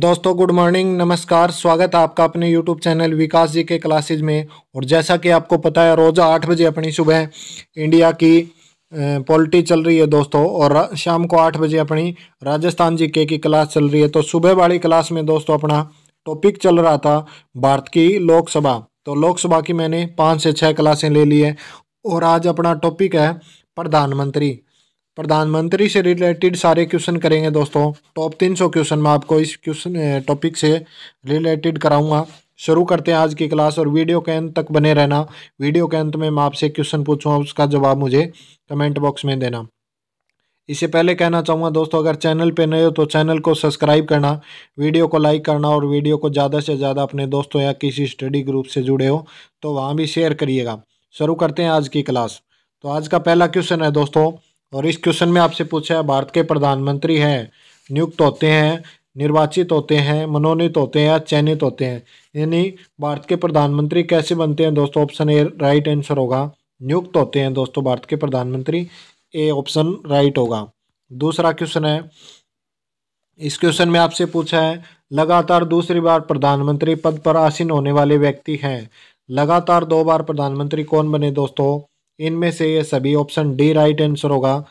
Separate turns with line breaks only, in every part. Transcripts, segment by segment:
दोस्तों good morning नमस्कार स्वागत है आपका अपने यूट्यूब चैनल विकास जी के क्लासेज में और जैसा कि आपको पता है रोज़ आठ बजे अपनी सुबह इंडिया की पॉलिटी चल रही है दोस्तों और शाम को आठ बजे अपनी राजस्थान जी के की क्लास चल रही है तो सुबह वाली क्लास में दोस्तों अपना टॉपिक चल रहा था भारत की लोकसभा तो लोकसभा की मैंने पाँच से छः क्लासें ले ली है और आज अपना टॉपिक है प्रधानमंत्री प्रधानमंत्री से रिलेटेड सारे क्वेश्चन करेंगे दोस्तों टॉप तीन सौ क्वेश्चन मैं आपको इस क्वेश्चन टॉपिक से रिलेटेड कराऊंगा शुरू करते हैं आज की क्लास और वीडियो के अंत तक बने रहना वीडियो के अंत में मैं आपसे क्वेश्चन पूछूंगा उसका जवाब मुझे कमेंट बॉक्स में देना इससे पहले कहना चाहूँगा दोस्तों अगर चैनल पर नए हो तो चैनल को सब्सक्राइब करना वीडियो को लाइक करना और वीडियो को ज़्यादा से ज़्यादा अपने दोस्तों या किसी स्टडी ग्रुप से जुड़े हो तो वहाँ भी शेयर करिएगा शुरू करते हैं आज की क्लास तो आज का पहला क्वेश्चन है दोस्तों और इस क्वेश्चन में आपसे पूछा है भारत के प्रधानमंत्री हैं नियुक्त होते हैं निर्वाचित होते हैं मनोनीत होते हैं या चयनित होते हैं यानी भारत के प्रधानमंत्री कैसे बनते हैं दोस्तों ऑप्शन ए राइट आंसर होगा नियुक्त होते हैं दोस्तों भारत के प्रधानमंत्री ए ऑप्शन राइट होगा दूसरा क्वेश्चन है इस क्वेश्चन में आपसे पूछा है लगातार दूसरी बार प्रधानमंत्री पद पर आसीन होने वाले व्यक्ति हैं लगातार दो बार प्रधानमंत्री कौन बने दोस्तों इनमें से ये सभी ऑप्शन डी राइट आंसर होगा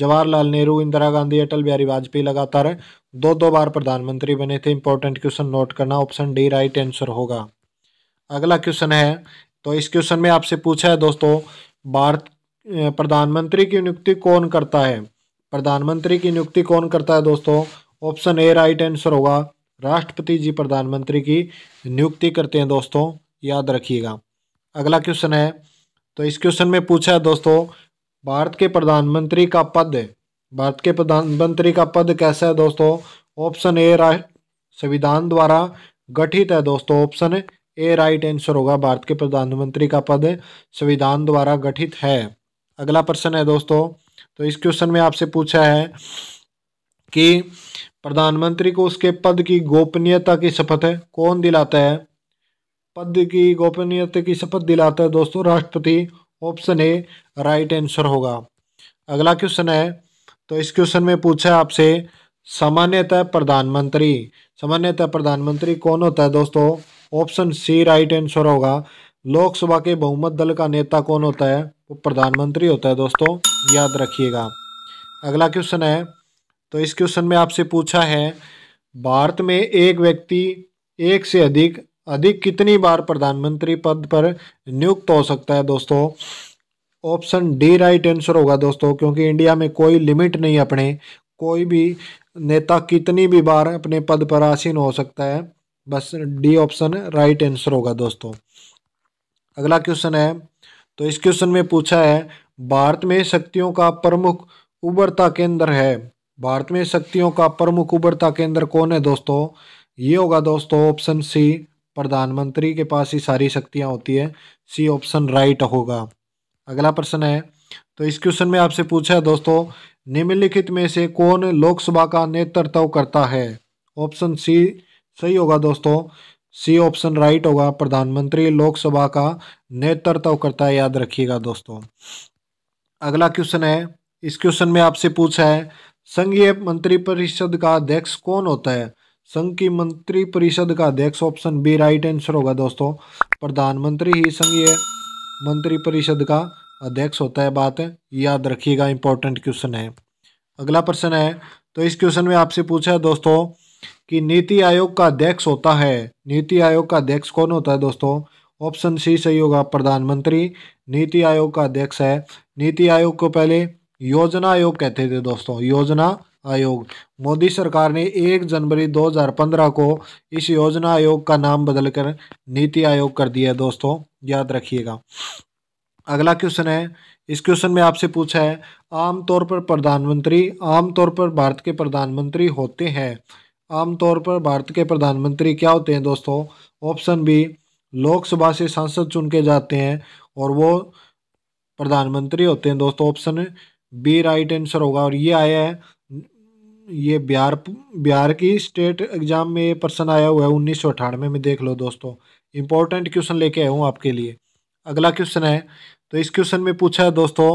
जवाहरलाल नेहरू इंदिरा गांधी अटल बिहारी वाजपेयी लगातार दो दो बार प्रधानमंत्री बने थे इंपॉर्टेंट क्वेश्चन नोट करना ऑप्शन डी राइट आंसर होगा अगला क्वेश्चन है तो इस क्वेश्चन में आपसे पूछा है दोस्तों भारत प्रधानमंत्री की नियुक्ति कौन करता है प्रधानमंत्री की नियुक्ति कौन करता है दोस्तों ऑप्शन ए राइट आंसर होगा राष्ट्रपति जी प्रधानमंत्री की नियुक्ति करते हैं दोस्तों याद रखिएगा अगला क्वेश्चन है तो इस क्वेश्चन में पूछा है दोस्तों भारत के प्रधानमंत्री का पद भारत के प्रधानमंत्री का पद कैसा है दोस्तों ऑप्शन ए राइट संविधान द्वारा गठित है दोस्तों ऑप्शन ए राइट आंसर होगा भारत के प्रधानमंत्री का पद संविधान द्वारा गठित है अगला प्रश्न है दोस्तों तो इस क्वेश्चन में आपसे पूछा है कि प्रधानमंत्री को उसके पद की गोपनीयता की शपथ कौन दिलाता है पद की गोपनीयता की शपथ दिलाता है दोस्तों राष्ट्रपति ऑप्शन ए राइट आंसर होगा अगला क्वेश्चन है तो इस क्वेश्चन में पूछा आपसे सामान्यतः प्रधानमंत्री सामान्यतः प्रधानमंत्री कौन होता है दोस्तों ऑप्शन सी राइट आंसर होगा लोकसभा के बहुमत दल का नेता कौन होता है वो प्रधानमंत्री होता है दोस्तों याद रखिएगा अगला क्वेश्चन है तो इस क्वेश्चन में आपसे पूछा है भारत में एक व्यक्ति एक से अधिक अधिक कितनी बार प्रधानमंत्री पद पर नियुक्त हो सकता है दोस्तों ऑप्शन डी राइट आंसर होगा दोस्तों क्योंकि इंडिया में कोई लिमिट नहीं अपने कोई भी नेता कितनी भी बार अपने पद पर आसीन हो सकता है बस डी ऑप्शन राइट आंसर होगा दोस्तों अगला क्वेश्चन है तो इस क्वेश्चन में पूछा है भारत में शक्तियों का प्रमुख उबरता केंद्र है भारत में शक्तियों का प्रमुख उबरता केंद्र कौन है दोस्तों ये होगा दोस्तों ऑप्शन सी प्रधानमंत्री के पास ही सारी शक्तियाँ होती है सी ऑप्शन राइट होगा अगला प्रश्न है तो इस क्वेश्चन में आपसे पूछा है दोस्तों निम्नलिखित में से कौन लोकसभा का नेतृत्व करता है ऑप्शन सी सही होगा दोस्तों सी ऑप्शन राइट होगा प्रधानमंत्री लोकसभा का नेतृत्व करता है याद रखिएगा दोस्तों अगला क्वेश्चन है इस क्वेश्चन में आपसे पूछा है संघीय मंत्रिपरिषद का अध्यक्ष कौन होता है संघ की मंत्री परिषद का अध्यक्ष ऑप्शन बी राइट आंसर होगा दोस्तों प्रधानमंत्री ही संघीय मंत्रिपरिषद का अध्यक्ष होता है बात है याद रखिएगा इंपॉर्टेंट क्वेश्चन है अगला प्रश्न है तो इस क्वेश्चन में आपसे पूछा है दोस्तों कि नीति आयोग का अध्यक्ष होता है नीति आयोग का अध्यक्ष कौन होता है दोस्तों ऑप्शन सी सही होगा प्रधानमंत्री नीति आयोग का अध्यक्ष है नीति आयोग को पहले योजना आयोग कहते थे दोस्तों योजना आयोग मोदी सरकार ने 1 जनवरी 2015 को इस योजना आयोग का नाम बदलकर नीति आयोग कर दिया है दोस्तों याद रखिएगा अगला क्वेश्चन है इस क्वेश्चन में आपसे पूछा है आमतौर पर प्रधानमंत्री आमतौर पर भारत के प्रधानमंत्री होते हैं आमतौर पर भारत के प्रधानमंत्री क्या होते हैं दोस्तों ऑप्शन बी लोकसभा से सांसद चुन के जाते हैं और वो प्रधानमंत्री होते हैं दोस्तों ऑप्शन बी राइट आंसर होगा और ये आया है ये बिहार बिहार की स्टेट एग्ज़ाम में ये पर्सन आया हुआ है उन्नीस सौ अठानवे में देख लो दोस्तों इंपॉर्टेंट क्वेश्चन लेके आया हूँ आपके लिए अगला क्वेश्चन है तो इस क्वेश्चन में पूछा है दोस्तों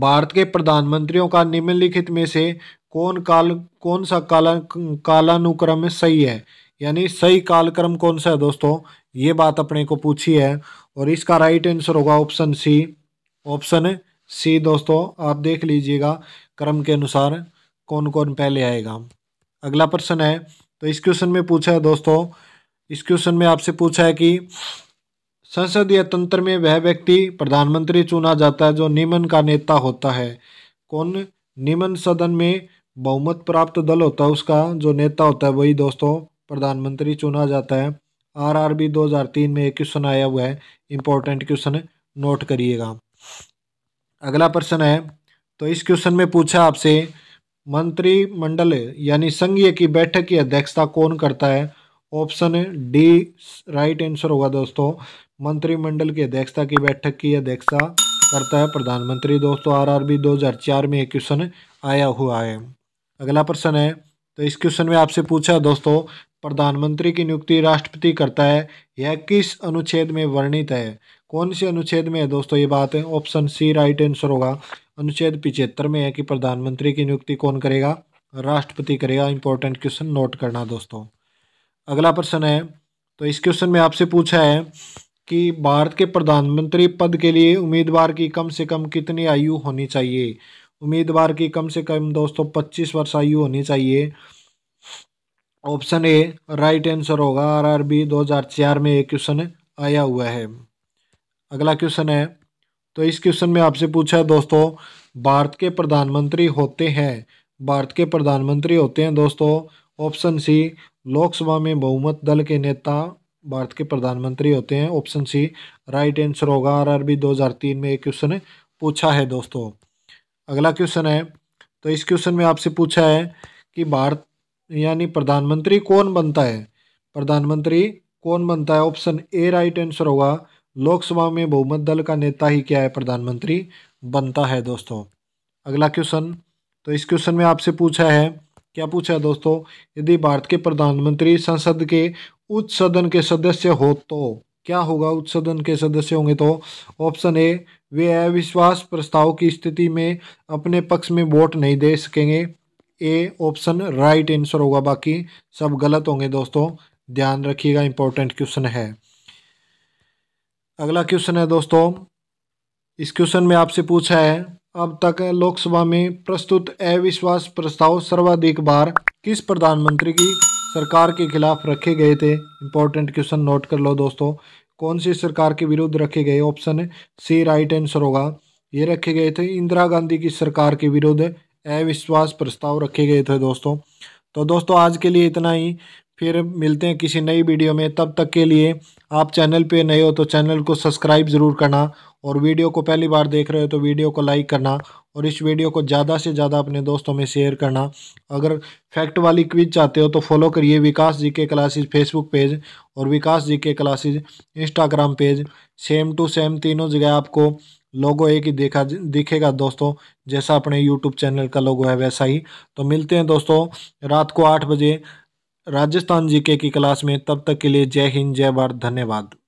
भारत के प्रधानमंत्रियों का निम्नलिखित में से कौन काल कौन सा काला कालानुक्रम सही है यानी सही कालक्रम कौन सा है दोस्तों ये बात अपने को पूछी है और इसका राइट आंसर होगा ऑप्शन सी ऑप्शन सी दोस्तों आप देख लीजिएगा क्रम के अनुसार कौन कौन पहले आएगा अगला प्रश्न है तो इस क्वेश्चन में पूछा है दोस्तों इस क्वेश्चन में आपसे पूछा है कि संसदीय तंत्र में वह व्यक्ति प्रधानमंत्री चुना जाता है जो निमन का नेता होता है कौन निमन सदन में बहुमत प्राप्त दल होता है उसका जो नेता होता है वही दोस्तों प्रधानमंत्री चुना जाता है आर आर बी दो हज़ार तीन में एक क्वेश्चन आया हुआ है इंपॉर्टेंट क्वेश्चन नोट करिएगा अगला प्रश्न है तो इस क्वेश्चन में पूछा आपसे मंत्रिमंडल यानी संघीय की बैठक की अध्यक्षता कौन करता है ऑप्शन डी राइट आंसर होगा दोस्तों मंत्रिमंडल की अध्यक्षता की बैठक की अध्यक्षता करता है प्रधानमंत्री दोस्तों आरआरबी 2004 में एक क्वेश्चन आया हुआ है अगला प्रश्न है तो इस क्वेश्चन में आपसे पूछा दोस्तों प्रधानमंत्री की नियुक्ति राष्ट्रपति करता है यह किस अनुच्छेद में वर्णित है कौन से अनुच्छेद में है दोस्तों ये बात है ऑप्शन सी राइट आंसर होगा अनुच्छेद पिचहत्तर में है कि प्रधानमंत्री की नियुक्ति कौन करेगा राष्ट्रपति करेगा इंपॉर्टेंट क्वेश्चन नोट करना दोस्तों अगला प्रश्न है तो इस क्वेश्चन में आपसे पूछा है कि भारत के प्रधानमंत्री पद के लिए उम्मीदवार की कम से कम कितनी आयु होनी चाहिए उम्मीदवार की कम से कम दोस्तों पच्चीस वर्ष आयु होनी चाहिए ऑप्शन ए राइट आंसर होगा आरआरबी 2004 में एक क्वेश्चन आया हुआ है अगला क्वेश्चन है तो इस क्वेश्चन में आपसे पूछा है दोस्तों भारत के प्रधानमंत्री होते हैं भारत के प्रधानमंत्री होते हैं दोस्तों ऑप्शन सी लोकसभा में बहुमत दल के नेता भारत के प्रधानमंत्री होते हैं ऑप्शन सी राइट आंसर होगा आरआरबी 2003 में एक क्वेश्चन पूछा है दोस्तों अगला क्वेश्चन है तो इस क्वेश्चन में आपसे पूछा है कि भारत यानी प्रधानमंत्री कौन बनता है प्रधानमंत्री कौन बनता है ऑप्शन ए राइट आंसर होगा लोकसभा में बहुमत दल का नेता ही क्या है प्रधानमंत्री बनता है दोस्तों अगला क्वेश्चन तो इस क्वेश्चन में आपसे पूछा है क्या पूछा है दोस्तों यदि भारत के प्रधानमंत्री संसद के उच्च सदन के सदस्य हो तो क्या होगा उच्च सदन के सदस्य होंगे तो ऑप्शन ए वे अविश्वास प्रस्ताव की स्थिति में अपने पक्ष में वोट नहीं दे सकेंगे ए ऑप्शन राइट आंसर होगा बाकी सब गलत होंगे दोस्तों ध्यान रखिएगा इंपॉर्टेंट क्वेश्चन है अगला क्वेश्चन है दोस्तों इस क्वेश्चन में आपसे पूछा है अब तक लोकसभा में प्रस्तुत अविश्वास प्रस्ताव सर्वाधिक बार किस प्रधानमंत्री की सरकार के खिलाफ रखे गए थे इंपॉर्टेंट क्वेश्चन नोट कर लो दोस्तों कौन सी सरकार के विरुद्ध रखे गए ऑप्शन सी राइट आंसर होगा ये रखे गए थे इंदिरा गांधी की सरकार के विरुद्ध अविश्वास प्रस्ताव रखे गए थे दोस्तों तो दोस्तों आज के लिए इतना ही फिर मिलते हैं किसी नई वीडियो में तब तक के लिए आप चैनल पे नए हो तो चैनल को सब्सक्राइब ज़रूर करना और वीडियो को पहली बार देख रहे हो तो वीडियो को लाइक करना और इस वीडियो को ज़्यादा से ज़्यादा अपने दोस्तों में शेयर करना अगर फैक्ट वाली क्विज चाहते हो तो फॉलो करिए विकास जी के क्लासेज फेसबुक पेज और विकास जी के classes Instagram page same to same तीनों जगह आपको लोगो एक ही देखा दिखेगा दोस्तों जैसा अपने यूट्यूब चैनल का लोगो है वैसा ही तो मिलते हैं दोस्तों रात को आठ बजे राजस्थान जीके की क्लास में तब तक के लिए जय हिंद जय भारत धन्यवाद